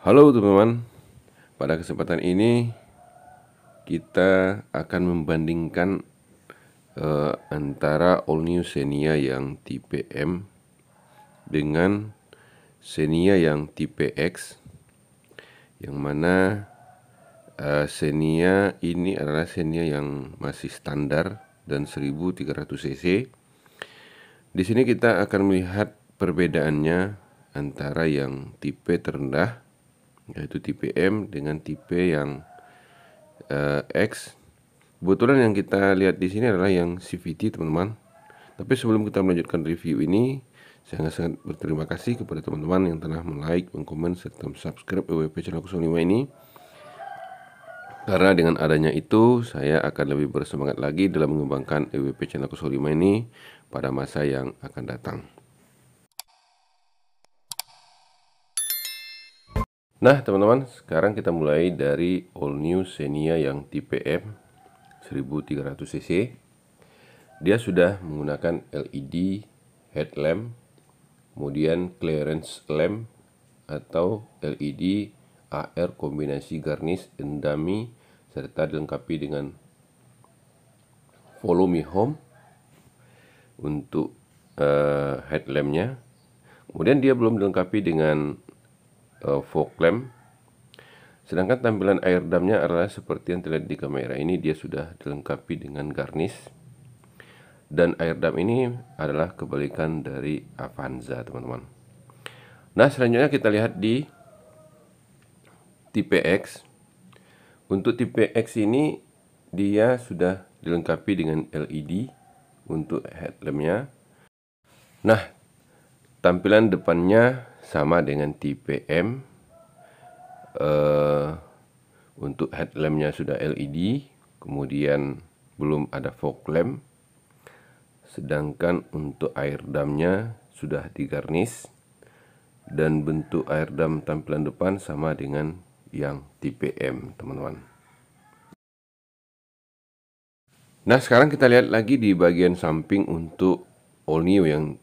Halo teman-teman, pada kesempatan ini kita akan membandingkan uh, antara All New Xenia yang tipe M dengan Xenia yang tipe X yang mana uh, Xenia ini adalah Xenia yang masih standar dan 1300 cc. Di sini kita akan melihat perbedaannya antara yang tipe terendah yaitu tipe M dengan tipe yang uh, X. Kebetulan yang kita lihat di sini adalah yang CVT, teman-teman. Tapi sebelum kita melanjutkan review ini, saya sangat berterima kasih kepada teman-teman yang telah like, mengkomen, serta subscribe EWP channel 05 ini. Karena dengan adanya itu, saya akan lebih bersemangat lagi dalam mengembangkan EWP channel 05 ini pada masa yang akan datang. Nah teman-teman sekarang kita mulai dari all new Xenia yang tipe M 1300 cc Dia sudah menggunakan LED headlamp Kemudian clearance lamp atau LED AR kombinasi garnish endami serta dilengkapi dengan follow me home untuk uh, eh, headlampnya kemudian dia belum dilengkapi dengan uh, eh, fog lamp sedangkan tampilan air damnya adalah seperti yang terlihat di kamera ini dia sudah dilengkapi dengan garnish dan air dam ini adalah kebalikan dari Avanza teman-teman nah selanjutnya kita lihat di tipe X untuk tipe X ini dia sudah dilengkapi dengan LED untuk headlampnya. Nah, tampilan depannya sama dengan tipe M uh, untuk headlampnya sudah LED kemudian belum ada fog lamp sedangkan untuk air damnya sudah digarnis dan bentuk air dam tampilan depan sama dengan yang tipe M teman-teman nah sekarang kita lihat lagi di bagian samping untuk all new yang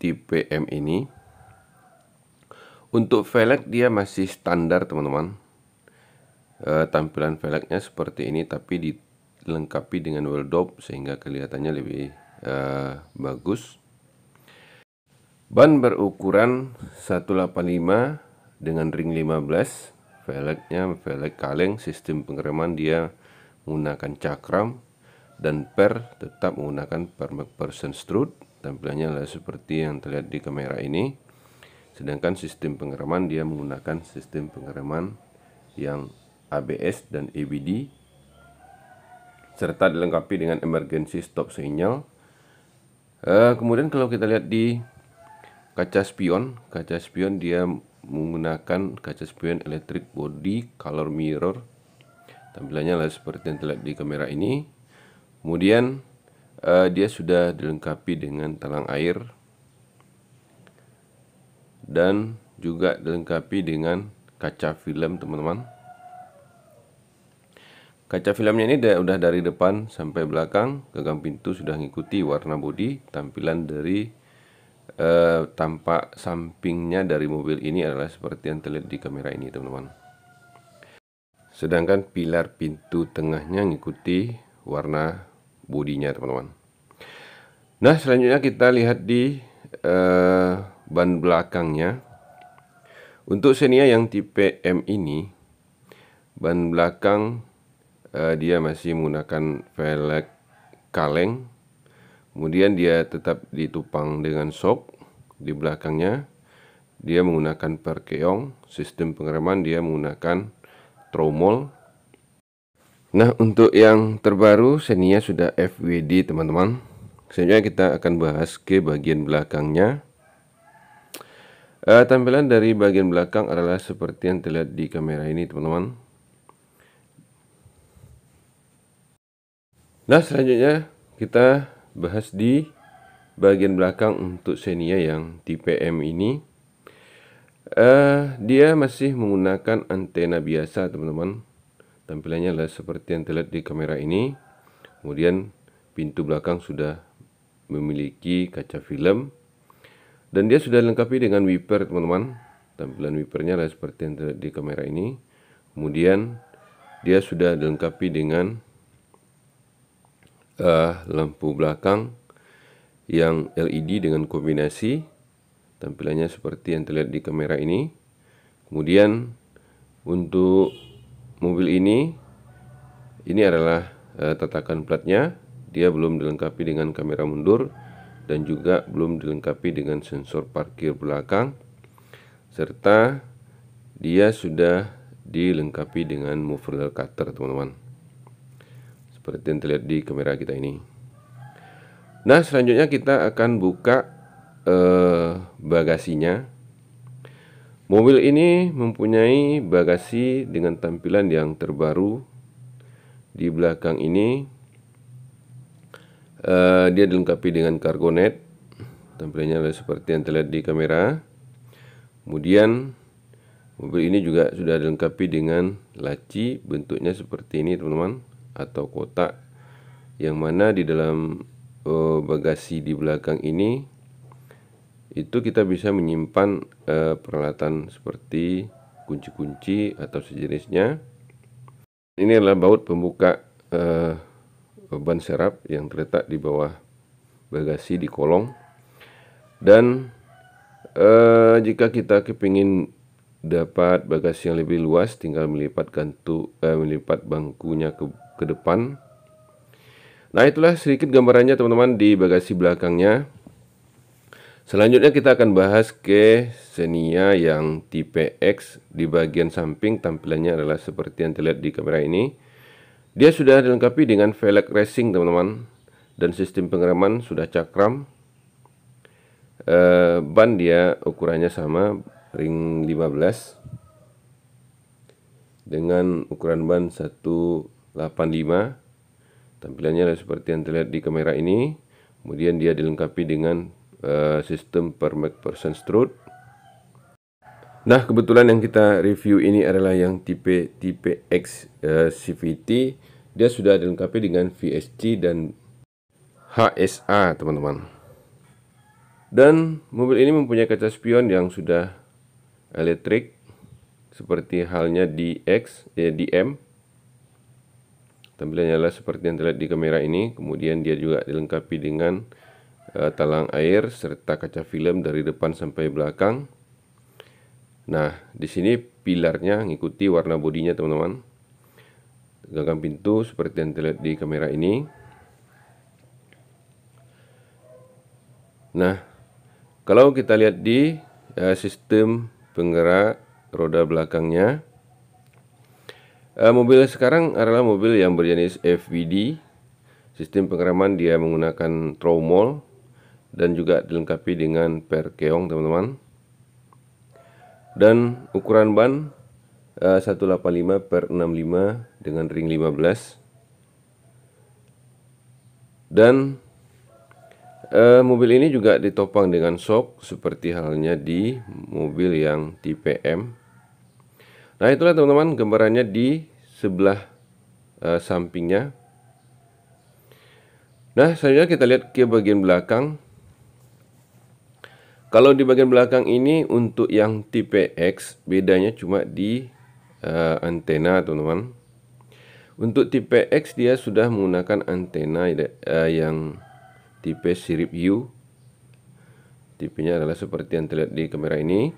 tipe M ini untuk velg dia masih standar teman-teman. E, tampilan velgnya seperti ini tapi dilengkapi dengan welldop sehingga kelihatannya lebih e, bagus. Ban berukuran 185 dengan ring 15. Velgnya velg kaleng, sistem pengereman dia menggunakan cakram dan per tetap menggunakan per person strut tampilannya seperti yang terlihat di kamera ini Sedangkan sistem pengereman dia menggunakan sistem pengereman yang ABS dan ABD serta dilengkapi dengan emergency stop sinyal Uh, eh, kemudian kalau kita lihat di kaca spion, kaca spion dia menggunakan kaca spion electric body color mirror. Tampilannya lah seperti yang terlihat di kamera ini. Kemudian uh, dia sudah dilengkapi dengan talang air dan juga dilengkapi dengan kaca film teman-teman kaca filmnya ini udah dari depan sampai belakang gagang pintu sudah mengikuti warna bodi tampilan dari eh, tampak sampingnya dari mobil ini adalah seperti yang terlihat di kamera ini teman-teman sedangkan pilar pintu tengahnya mengikuti warna bodinya teman-teman nah selanjutnya kita lihat di eh, ban belakangnya. Untuk Xenia yang tipe M ini, ban belakang uh, dia masih menggunakan velg kaleng. Kemudian dia tetap ditupang dengan shock di belakangnya. Dia menggunakan perkeong, sistem pengereman dia menggunakan tromol. Nah, untuk yang terbaru Xenia sudah FWD, teman-teman. Selanjutnya kita akan bahas ke bagian belakangnya. Uh, tampilan dari bagian belakang adalah seperti yang terlihat di kamera ini teman-teman. Nah selanjutnya kita bahas di bagian belakang untuk Xenia yang tipe M ini. Uh, dia masih menggunakan antena biasa teman-teman. Tampilannya adalah seperti yang terlihat di kamera ini. Kemudian pintu belakang sudah memiliki kaca film dan dia sudah lengkapi dengan wiper teman-teman tampilan wipernya adalah seperti yang terlihat di kamera ini kemudian dia sudah dilengkapi dengan uh, lampu belakang yang LED dengan kombinasi tampilannya seperti yang terlihat di kamera ini kemudian untuk mobil ini ini adalah uh, tatakan platnya dia belum dilengkapi dengan kamera mundur dan juga belum dilengkapi dengan sensor parkir belakang serta dia sudah dilengkapi dengan muffler cutter teman-teman seperti yang terlihat di kamera kita ini nah selanjutnya kita akan buka eh, bagasinya mobil ini mempunyai bagasi dengan tampilan yang terbaru di belakang ini Eh, dia dilengkapi dengan net Tampilannya seperti yang terlihat di kamera. Kemudian mobil ini juga sudah dilengkapi dengan laci bentuknya seperti ini teman-teman atau kotak yang mana di dalam uh, bagasi di belakang ini itu kita bisa menyimpan uh, peralatan seperti kunci-kunci atau sejenisnya. Ini adalah baut pembuka uh, ban serap yang terletak di bawah bagasi di kolong. Dan eh, jika kita kepingin dapat bagasi yang lebih luas, tinggal melipat gantu eh, melipat bangkunya ke, ke depan. Nah itulah sedikit gambarannya teman-teman di bagasi belakangnya. Selanjutnya kita akan bahas ke Xenia yang tipe X di bagian samping tampilannya adalah seperti yang terlihat di kamera ini. Dia sudah dilengkapi dengan velg racing teman-teman dan sistem pengereman sudah cakram. Eh, ban dia ukurannya sama ring 15 dengan ukuran ban 185 tampilannya seperti yang terlihat di kamera ini kemudian dia dilengkapi dengan uh, sistem per person strut nah kebetulan yang kita review ini adalah yang tipe tipe X uh, eh, CVT dia sudah dilengkapi dengan VSC dan HSA teman-teman dan mobil ini mempunyai kaca spion yang sudah elektrik seperti halnya di X ya eh, di M tampilannya adalah seperti yang terlihat di kamera ini kemudian dia juga dilengkapi dengan uh, talang air serta kaca film dari depan sampai belakang nah di sini pilarnya mengikuti warna bodinya teman-teman gagang pintu seperti yang terlihat di kamera ini. Nah, kalau kita lihat di uh, sistem penggerak roda belakangnya, uh, mobil sekarang adalah mobil yang berjenis FVD. Sistem pengereman dia menggunakan tromol dan juga dilengkapi dengan per keong teman-teman. Dan ukuran ban uh, eh, 185 per 65 dengan ring 15 dan eh, mobil ini juga ditopang dengan shock seperti halnya di mobil yang tipe M nah itulah teman-teman gambarannya di sebelah eh, sampingnya nah selanjutnya kita lihat ke bagian belakang kalau di bagian belakang ini untuk yang tipe X bedanya cuma di uh, antena teman-teman. Untuk tipe X dia sudah menggunakan antena eh, yang tipe sirip U. Tipenya adalah seperti yang terlihat di kamera ini.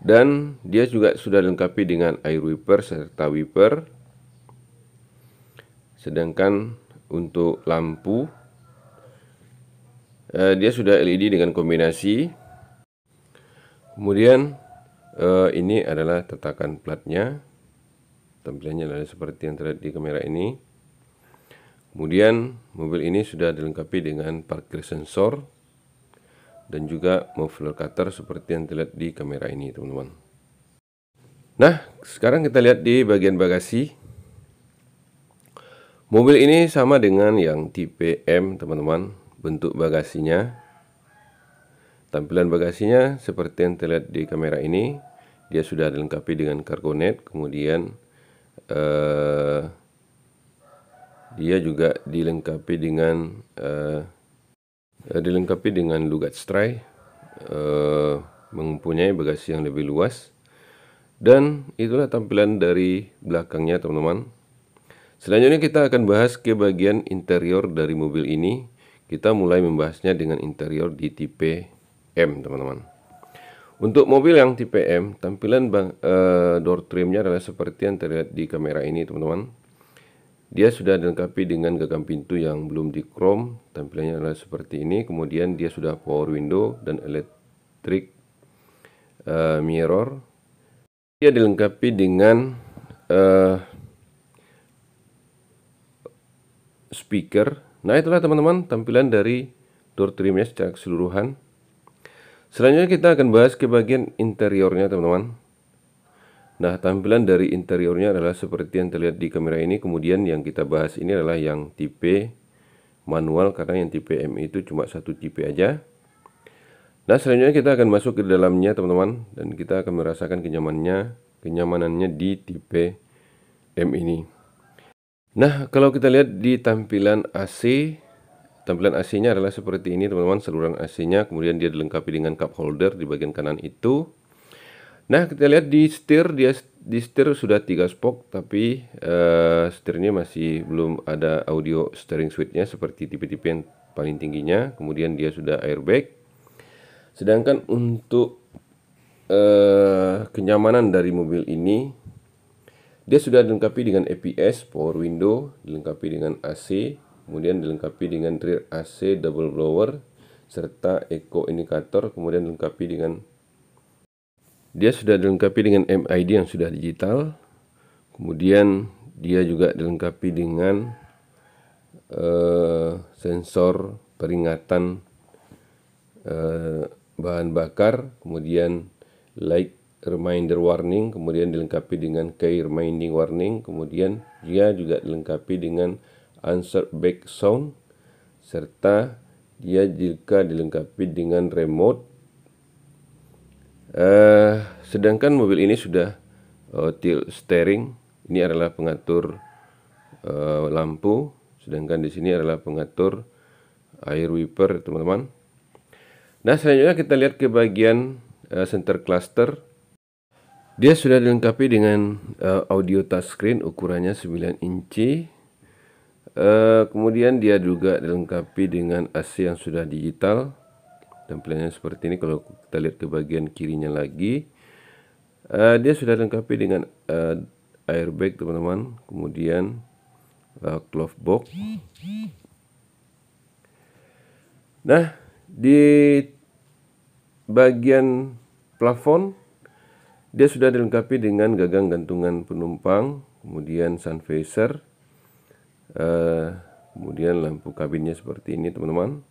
Dan dia juga sudah lengkapi dengan air wiper serta wiper. Sedangkan untuk lampu eh, dia sudah LED dengan kombinasi. Kemudian eh, ini adalah tatakan platnya tampilannya adalah seperti yang terlihat di kamera ini kemudian mobil ini sudah dilengkapi dengan parkir sensor dan juga muffler cutter seperti yang terlihat di kamera ini teman-teman nah sekarang kita lihat di bagian bagasi mobil ini sama dengan yang tipe M teman-teman bentuk bagasinya Tampilan bagasinya seperti yang terlihat di kamera ini, dia sudah dilengkapi dengan kargo net, kemudian uh, dia juga dilengkapi dengan uh, dilengkapi dengan lugat strai uh, mempunyai bagasi yang lebih luas dan itulah tampilan dari belakangnya teman-teman selanjutnya kita akan bahas ke bagian interior dari mobil ini kita mulai membahasnya dengan interior di tipe M teman-teman untuk mobil yang tipe M, tampilan bang, e, door trimnya adalah seperti yang terlihat di kamera ini teman-teman. Dia sudah dilengkapi dengan gagang pintu yang belum di chrome, tampilannya adalah seperti ini. Kemudian dia sudah power window dan electric e, mirror. Dia dilengkapi dengan e, speaker. Nah itulah teman-teman tampilan dari door trimnya secara keseluruhan. Selanjutnya kita akan bahas ke bagian interiornya teman-teman. Nah, tampilan dari interiornya adalah seperti yang terlihat di kamera ini. Kemudian yang kita bahas ini adalah yang tipe manual karena yang tipe M itu cuma satu tipe aja. Nah, selanjutnya kita akan masuk ke dalamnya teman-teman dan kita akan merasakan kenyamanannya, kenyamanannya di tipe M ini. Nah, kalau kita lihat di tampilan AC Tampilan AC-nya adalah seperti ini teman-teman, saluran AC-nya, kemudian dia dilengkapi dengan cup holder di bagian kanan itu. Nah, kita lihat di setir, dia di setir sudah tiga spok, tapi uh, setirnya masih belum ada audio steering switch-nya seperti tipe-tipe yang paling tingginya. Kemudian dia sudah airbag. Sedangkan untuk uh, kenyamanan dari mobil ini, dia sudah dilengkapi dengan APS, power window, dilengkapi dengan AC, kemudian dilengkapi dengan rear AC double blower serta eco indikator kemudian dilengkapi dengan dia sudah dilengkapi dengan MID yang sudah digital kemudian dia juga dilengkapi dengan uh, sensor peringatan uh, bahan bakar kemudian light reminder warning, kemudian dilengkapi dengan key reminding warning, kemudian dia juga dilengkapi dengan answer back sound, serta dia jika dilengkapi dengan remote. Uh, sedangkan mobil ini sudah uh, tilt steering, ini adalah pengatur uh, lampu, sedangkan di sini adalah pengatur air wiper, teman-teman. Nah, selanjutnya kita lihat ke bagian uh, center cluster. Dia sudah dilengkapi dengan uh, audio touchscreen ukurannya 9 inci Eh, kemudian dia juga dilengkapi dengan AC yang sudah digital dan tampilannya seperti ini kalau kita lihat ke bagian kirinya lagi uh, dia sudah dilengkapi dengan uh, airbag teman-teman kemudian uh, glove box nah di bagian plafon dia sudah dilengkapi dengan gagang gantungan penumpang kemudian sun visor Eh, kemudian lampu kabinnya seperti ini teman-teman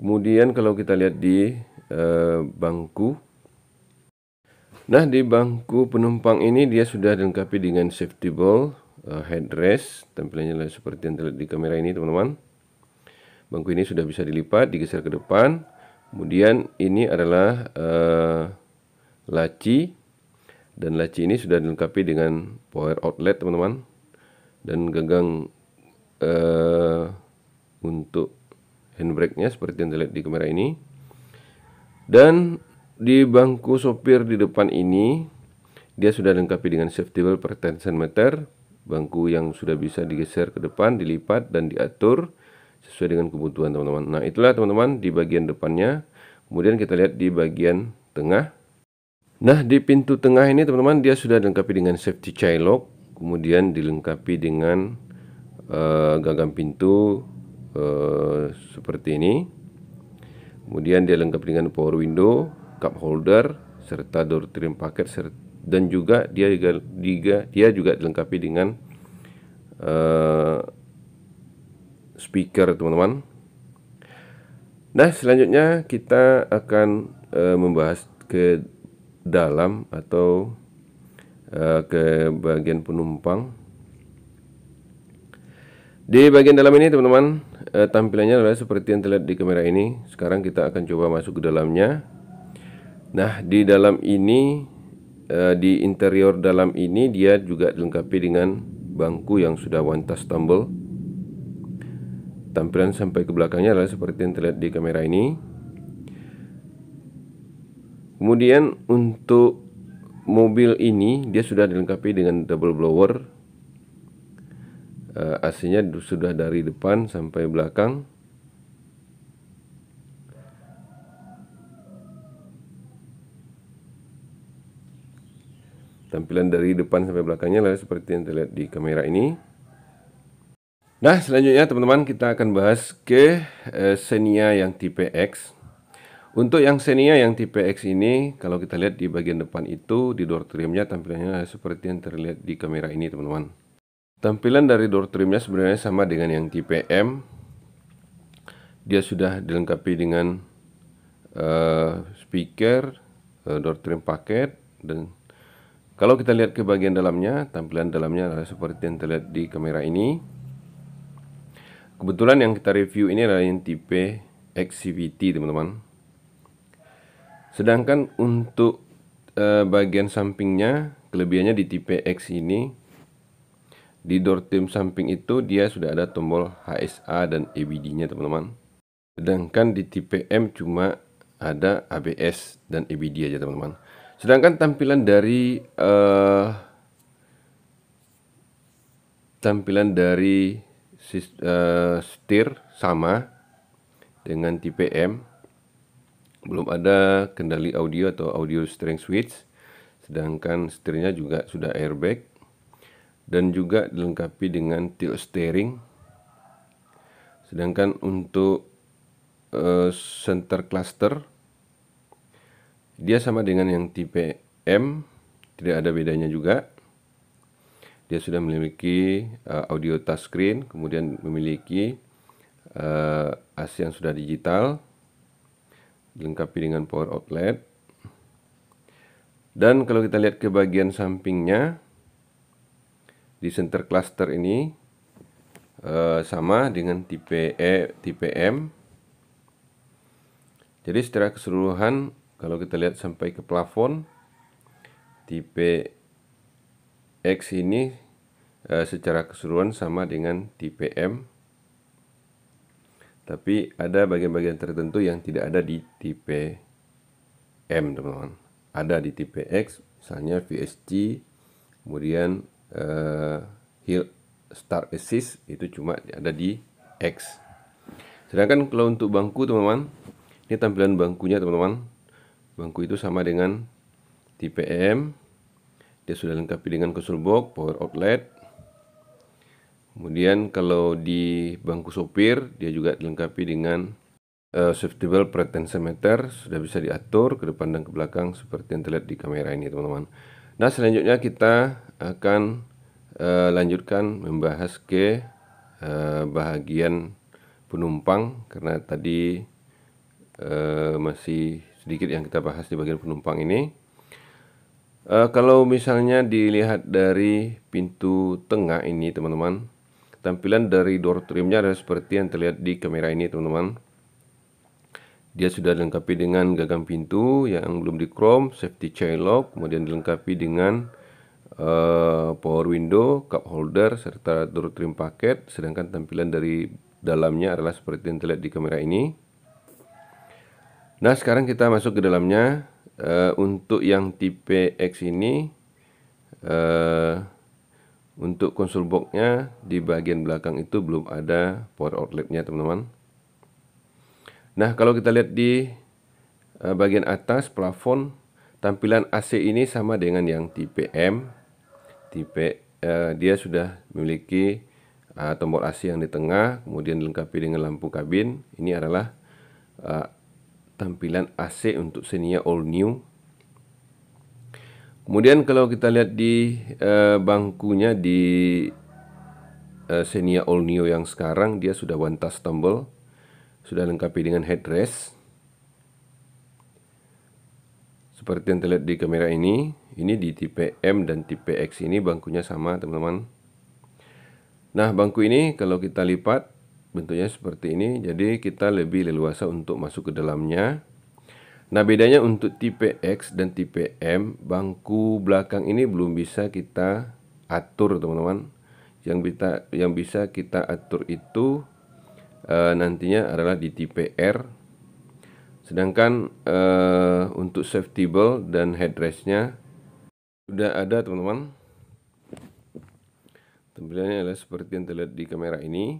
kemudian kalau kita lihat di uh, bangku nah di bangku penumpang ini dia sudah dilengkapi dengan safety ball uh, headrest tampilannya seperti yang terlihat di kamera ini teman-teman bangku ini sudah bisa dilipat digeser ke depan kemudian ini adalah uh, laci dan laci ini sudah dilengkapi dengan power outlet teman-teman dan gagang uh, untuk handbrake-nya seperti yang terlihat di kamera ini. Dan di bangku sopir di depan ini dia sudah lengkapi dengan safety belt per tension meter, bangku yang sudah bisa digeser ke depan, dilipat dan diatur sesuai dengan kebutuhan teman-teman. Nah, itulah teman-teman di bagian depannya. Kemudian kita lihat di bagian tengah Nah, di pintu tengah ini teman-teman dia sudah dilengkapi dengan safety child lock, kemudian dilengkapi dengan uh, eh, gagang pintu uh, seperti ini. Kemudian dia lengkap dengan power window, cup holder, serta door trim paket dan juga dia juga dia juga dilengkapi dengan uh, speaker, teman-teman. Nah, selanjutnya kita akan uh, membahas ke dalam atau uh, ke bagian penumpang. Di bagian dalam ini teman-teman uh, tampilannya adalah seperti yang terlihat di kamera ini. Sekarang kita akan coba masuk ke dalamnya. Nah di dalam ini uh, di interior dalam ini dia juga dilengkapi dengan bangku yang sudah wantas touch tumble. Tampilan sampai ke belakangnya adalah seperti yang terlihat di kamera ini kemudian untuk mobil ini dia sudah dilengkapi dengan double blower uh, eh, AC-nya sudah dari depan sampai belakang tampilan dari depan sampai belakangnya lalu seperti yang terlihat di kamera ini nah selanjutnya teman-teman kita akan bahas ke uh, Xenia yang tipe X untuk yang Xenia yang tipe X ini, kalau kita lihat di bagian depan itu, di door trimnya tampilannya seperti yang terlihat di kamera ini teman-teman. Tampilan dari door trimnya sebenarnya sama dengan yang tipe M. Dia sudah dilengkapi dengan uh, speaker, uh, door trim paket, dan kalau kita lihat ke bagian dalamnya, tampilan dalamnya adalah seperti yang terlihat di kamera ini. Kebetulan yang kita review ini adalah yang tipe XCVT teman-teman Sedangkan untuk uh, bagian sampingnya kelebihannya di tipe X ini di door trim samping itu dia sudah ada tombol HSA dan ebd nya teman-teman. Sedangkan di tipe M cuma ada ABS dan EBD aja teman-teman. Sedangkan tampilan dari uh, tampilan dari uh, setir sama dengan tipe M belum ada kendali audio atau audio steering switch sedangkan setirnya juga sudah airbag dan juga dilengkapi dengan tilt steering sedangkan untuk uh, center cluster dia sama dengan yang tipe M tidak ada bedanya juga dia sudah memiliki uh, audio touchscreen kemudian memiliki uh, eh, AC yang sudah digital dilengkapi dengan power outlet dan kalau kita lihat ke bagian sampingnya di center cluster ini eh, sama dengan tipe E m jadi secara keseluruhan kalau kita lihat sampai ke plafon tipe X ini eh, secara keseluruhan sama dengan tipe M tapi ada bagian-bagian tertentu yang tidak ada di tipe M teman-teman ada di tipe X misalnya VSG kemudian uh, eh, heel start assist itu cuma ada di X sedangkan kalau untuk bangku teman-teman ini tampilan bangkunya teman-teman bangku itu sama dengan tipe M dia sudah lengkapi dengan console box power outlet Kemudian kalau di bangku sopir dia juga dilengkapi dengan uh, eh, shiftable pretensiometer sudah bisa diatur ke depan dan ke belakang seperti yang terlihat di kamera ini teman-teman. Nah selanjutnya kita akan uh, lanjutkan membahas ke uh, bahagian penumpang karena tadi uh, masih sedikit yang kita bahas di bagian penumpang ini. Uh, kalau misalnya dilihat dari pintu tengah ini teman-teman Tampilan dari door trimnya adalah seperti yang terlihat di kamera ini teman-teman. Dia sudah dilengkapi dengan gagang pintu yang belum di chrome, safety chain lock, kemudian dilengkapi dengan uh, power window, cup holder, serta door trim paket. Sedangkan tampilan dari dalamnya adalah seperti yang terlihat di kamera ini. Nah sekarang kita masuk ke dalamnya. Uh, untuk yang tipe X ini, uh, untuk console boxnya di bagian belakang itu belum ada power outletnya teman-teman. Nah kalau kita lihat di eh, bagian atas plafon tampilan AC ini sama dengan yang tipe M. Tipe uh, dia sudah memiliki uh, tombol AC yang di tengah, kemudian dilengkapi dengan lampu kabin. Ini adalah uh, tampilan AC untuk Xenia All New Kemudian kalau kita lihat di uh, bangkunya di uh, Xenia All New yang sekarang dia sudah one touch tumble, sudah lengkapi dengan headrest. Seperti yang terlihat di kamera ini, ini di tipe M dan tipe X ini bangkunya sama teman-teman. Nah bangku ini kalau kita lipat bentuknya seperti ini, jadi kita lebih leluasa untuk masuk ke dalamnya. Nah bedanya untuk tipe X dan tipe M bangku belakang ini belum bisa kita atur teman-teman. Yang bisa yang bisa kita atur itu e, nantinya adalah di tipe R. Sedangkan e, untuk safety belt dan headrestnya sudah ada teman-teman. Tampilannya adalah seperti yang terlihat di kamera ini.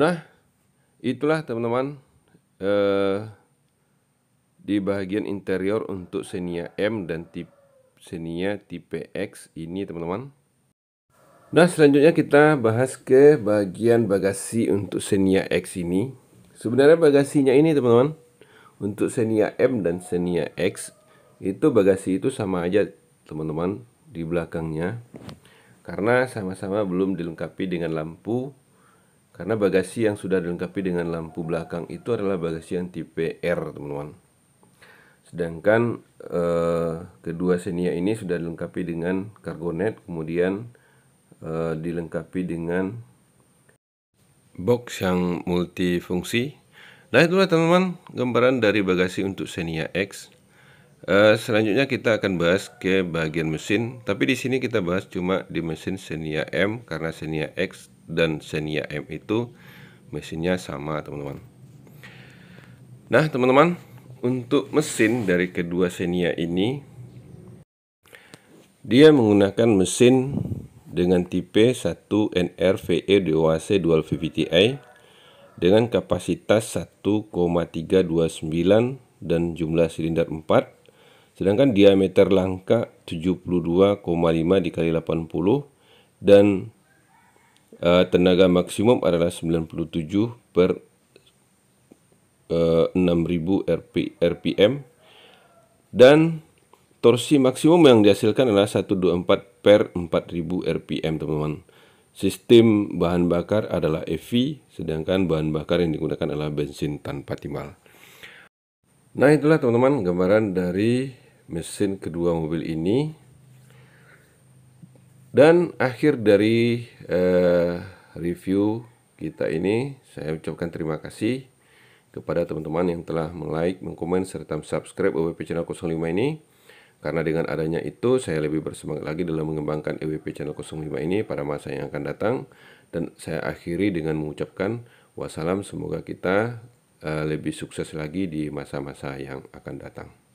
Nah, itulah teman-teman uh, di bagian interior untuk Xenia M dan Xenia tipe X ini teman-teman. Nah selanjutnya kita bahas ke bagian bagasi untuk Xenia X ini. Sebenarnya bagasinya ini teman-teman untuk Xenia M dan Xenia X itu bagasi itu sama aja teman-teman di belakangnya karena sama-sama belum dilengkapi dengan lampu karena bagasi yang sudah dilengkapi dengan lampu belakang itu adalah bagasi yang tipe R, teman-teman. Sedangkan eh, kedua Xenia ini sudah dilengkapi dengan kargonet, kemudian eh, dilengkapi dengan box yang multifungsi. Nah itulah teman-teman gambaran dari bagasi untuk Xenia X. Uh, selanjutnya kita akan bahas ke bagian mesin, tapi di sini kita bahas cuma di mesin Xenia M karena Xenia X dan Xenia M itu mesinnya sama teman-teman nah teman-teman untuk mesin dari kedua Xenia ini dia menggunakan mesin dengan tipe 1NRVE DOAC Dual VVTi dengan kapasitas 1,329 dan jumlah silinder 4 sedangkan diameter langka 72,5 dikali 80 dan Eh, tenaga maksimum adalah 97 per uh, eh, 6000 RP, RPM dan torsi maksimum yang dihasilkan adalah 124 per 4000 RPM teman-teman sistem bahan bakar adalah EV sedangkan bahan bakar yang digunakan adalah bensin tanpa timbal nah itulah teman-teman gambaran dari mesin kedua mobil ini dan akhir dari uh, review kita ini, saya ucapkan terima kasih kepada teman-teman yang telah like, mengkomen, serta subscribe EWP Channel 05 ini. Karena dengan adanya itu, saya lebih bersemangat lagi dalam mengembangkan EWP Channel 05 ini pada masa yang akan datang. Dan saya akhiri dengan mengucapkan wassalam, semoga kita uh, lebih sukses lagi di masa-masa yang akan datang.